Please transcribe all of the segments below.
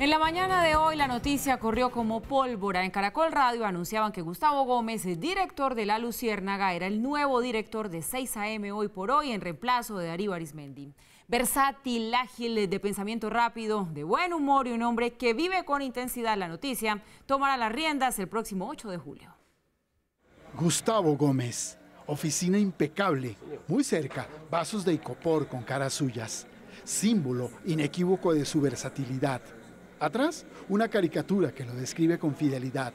En la mañana de hoy la noticia corrió como pólvora. En Caracol Radio anunciaban que Gustavo Gómez, el director de La Luciérnaga, era el nuevo director de 6AM hoy por hoy en reemplazo de Darío Arismendi. Versátil, ágil, de pensamiento rápido, de buen humor y un hombre que vive con intensidad la noticia, tomará las riendas el próximo 8 de julio. Gustavo Gómez, oficina impecable, muy cerca, vasos de icopor con caras suyas, símbolo inequívoco de su versatilidad Atrás, una caricatura que lo describe con fidelidad.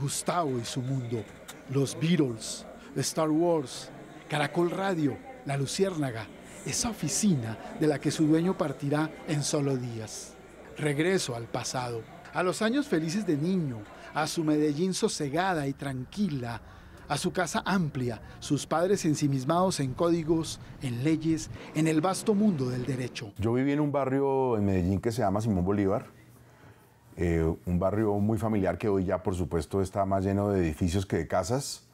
Gustavo y su mundo, los Beatles, Star Wars, Caracol Radio, La Luciérnaga, esa oficina de la que su dueño partirá en solo días. Regreso al pasado, a los años felices de niño, a su Medellín sosegada y tranquila, a su casa amplia, sus padres ensimismados en códigos, en leyes, en el vasto mundo del derecho. Yo viví en un barrio en Medellín que se llama Simón Bolívar eh, un barrio muy familiar que hoy ya por supuesto está más lleno de edificios que de casas.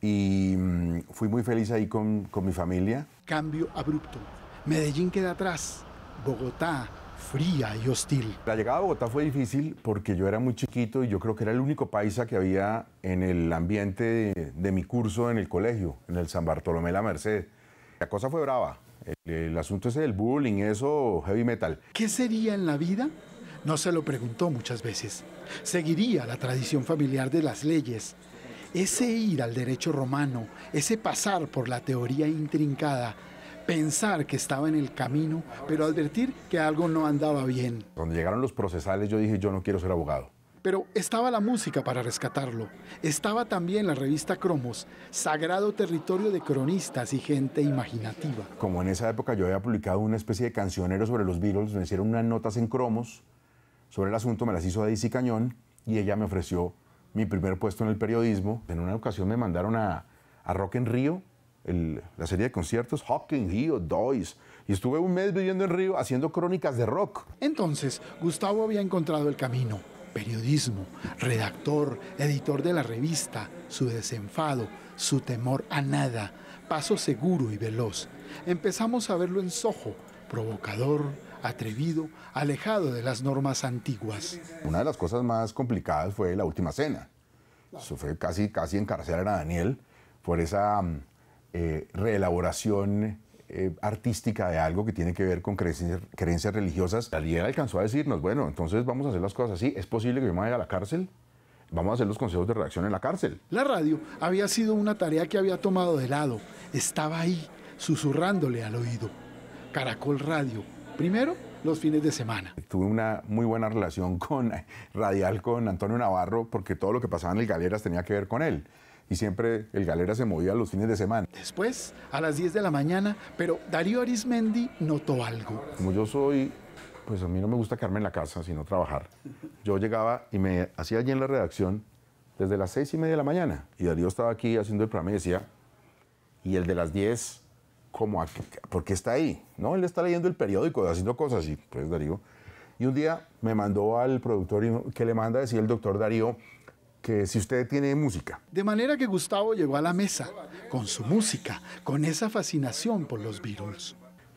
Y mm, fui muy feliz ahí con, mi familia. Cambio abrupto. Medellín queda atrás. Bogotá, fría y hostil. La llegada a Bogotá fue difícil porque yo era muy chiquito y yo creo que era el único paisa que había en el ambiente de, mi curso en el colegio, en el San Bartolomé La Merced. La cosa fue brava. El, el asunto ese del bullying, eso, heavy metal. ¿Qué sería en la vida no se lo preguntó muchas veces. Seguiría la tradición familiar de las leyes. Ese ir al derecho romano, ese pasar por la teoría intrincada, pensar que estaba en el camino, pero advertir que algo no andaba bien. Cuando llegaron los procesales yo dije, yo no quiero ser abogado. Pero estaba la música para rescatarlo. Estaba también la revista Cromos, sagrado territorio de cronistas y gente imaginativa. Como en esa época yo había publicado una especie de cancionero sobre los Beatles, me hicieron unas notas en Cromos sobre el asunto, me las hizo Daisy Cañón y ella me ofreció mi primer puesto en el periodismo. En una ocasión me mandaron a, Rock en Río, la serie de conciertos, Hawking, Río, Dois. Y estuve un mes viviendo en Río haciendo crónicas de rock. Entonces, Gustavo había encontrado el camino. Periodismo, redactor, editor de la revista, su desenfado, su temor a nada, paso seguro y veloz. Empezamos a verlo en sojo, provocador, atrevido, alejado de las normas antiguas. Una de las cosas más complicadas fue la última cena. Eso fue casi, casi encarcelar a Daniel por esa mm, eh, reelaboración eh, artística de algo que tiene que ver con creencias, religiosas. La alcanzó a decirnos, bueno, entonces vamos a hacer las cosas así, ¿es posible que yo me vaya a la cárcel? Vamos a hacer los consejos de redacción en la cárcel. La radio había sido una tarea que había tomado de lado. Estaba ahí, susurrándole al oído. Caracol Radio Primero, los fines de semana. Tuve una muy buena relación con, radial con Antonio Navarro porque todo lo que pasaba en el Galeras tenía que ver con él. Y siempre el Galeras se movía los fines de semana. Después, a las 10 de la mañana, pero Darío Arismendi notó algo. Como yo soy, pues a mí no me gusta quedarme en la casa, sino trabajar. Yo llegaba y me hacía allí en la redacción desde las 6 y media de la mañana. Y Darío estaba aquí haciendo el programa y decía, y el de las 10, como, porque está ahí, ¿no? Él está leyendo el periódico, haciendo cosas así, pues Darío. Y un día me mandó al productor que le manda decir el doctor Darío que si usted tiene música. De manera que Gustavo llegó a la mesa con su música, con esa fascinación por los virus.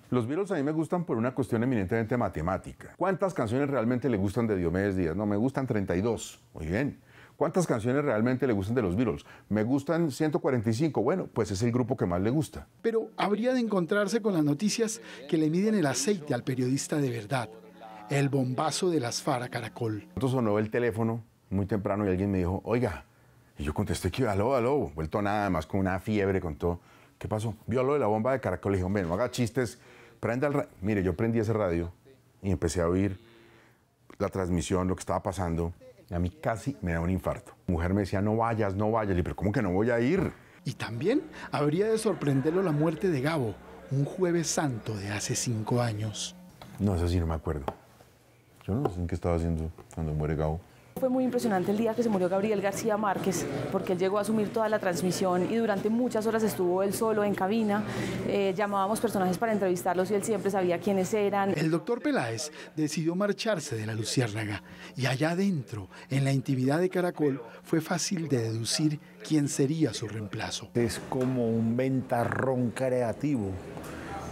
Los virus a mí me gustan por una cuestión eminentemente matemática. ¿Cuántas canciones realmente le gustan de Diomedes Díaz? No, me gustan 32. Muy bien. ¿Cuántas canciones realmente le gustan de los Beatles? Me gustan 145. Bueno, pues es el grupo que más le gusta. Pero habría de encontrarse con las noticias que le miden el aceite al periodista de verdad. El bombazo de las Fara Caracol. Entonces sonó el teléfono muy temprano y alguien me dijo, oiga, y yo contesté que aló, lobo, vuelto nada más con una fiebre, con todo. ¿Qué pasó? Vio lo de la bomba de Caracol. Le dije, hombre, no haga chistes, prenda el radio. Mire, yo prendí ese radio y empecé a oír la transmisión, lo que estaba pasando. A mí casi me da un infarto. Mi mujer me decía, no vayas, no vayas. Le dije, pero ¿cómo que no voy a ir? Y también habría de sorprenderlo la muerte de Gabo, un jueves santo de hace cinco años. No, eso sí no me acuerdo. Yo no sé en qué estaba haciendo cuando muere Gabo. Fue muy impresionante el día que se murió Gabriel García Márquez, porque él llegó a asumir toda la transmisión y durante muchas horas estuvo él solo en cabina. Eh, llamábamos personajes para entrevistarlos y él siempre sabía quiénes eran. El doctor Peláez decidió marcharse de la Luciérnaga y allá adentro, en la intimidad de Caracol, fue fácil de deducir quién sería su reemplazo. Es como un ventarrón creativo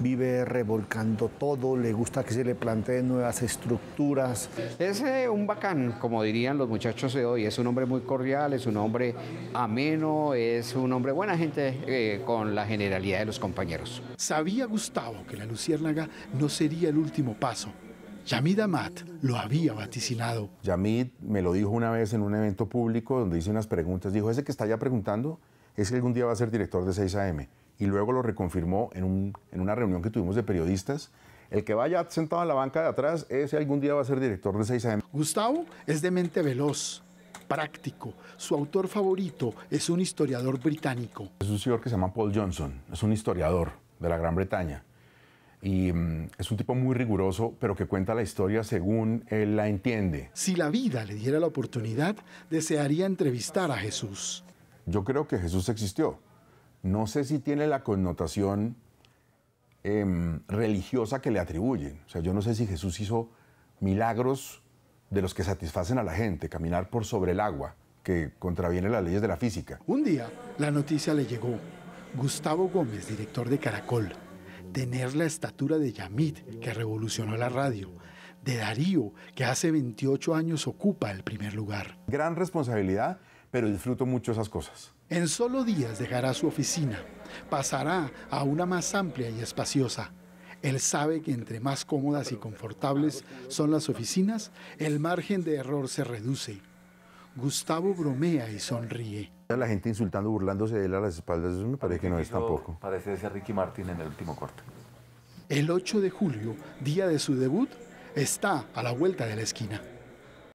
vive revolcando todo, le gusta que se le planteen nuevas estructuras. Es eh, un bacán, como dirían los muchachos de hoy, es un hombre muy cordial, es un hombre ameno, es un hombre buena gente eh, con la generalidad de los compañeros. Sabía Gustavo que la luciérnaga no sería el último paso Yamid Amat lo había vaticinado. Yamid me lo dijo una vez en un evento público donde hice unas preguntas. Dijo, ese que está ya preguntando es que algún día va a ser director de 6AM y luego lo reconfirmó en, una reunión que tuvimos de periodistas. El que vaya sentado en la banca de atrás, ese algún día va a ser director de 6AM. Gustavo es de mente veloz, práctico. Su autor favorito es un historiador británico. Es un señor que se llama Paul Johnson, es un historiador de la Gran Bretaña. Y mm, es un tipo muy riguroso, pero que cuenta la historia según él la entiende. Si la vida le diera la oportunidad, desearía entrevistar a Jesús. Yo creo que Jesús existió no sé si tiene la connotación em, religiosa que le atribuyen. O sea, yo no sé si Jesús hizo milagros de los que satisfacen a la gente, caminar por sobre el agua, que contraviene las leyes de la física. Un día la noticia le llegó. Gustavo Gómez, director de Caracol, tener la estatura de Yamid, que revolucionó la radio, de Darío, que hace 28 años ocupa el primer lugar. Gran responsabilidad pero disfruto mucho esas cosas. En solo días dejará su oficina, pasará a una más amplia y espaciosa. Él sabe que entre más cómodas y confortables son las oficinas, el margen de error se reduce. Gustavo bromea y sonríe. La gente insultando, burlándose de él a las espaldas, eso me parece que no es tampoco. Parece ese Ricky Martin en el último corte. El 8 de julio, día de su debut, está a la vuelta de la esquina.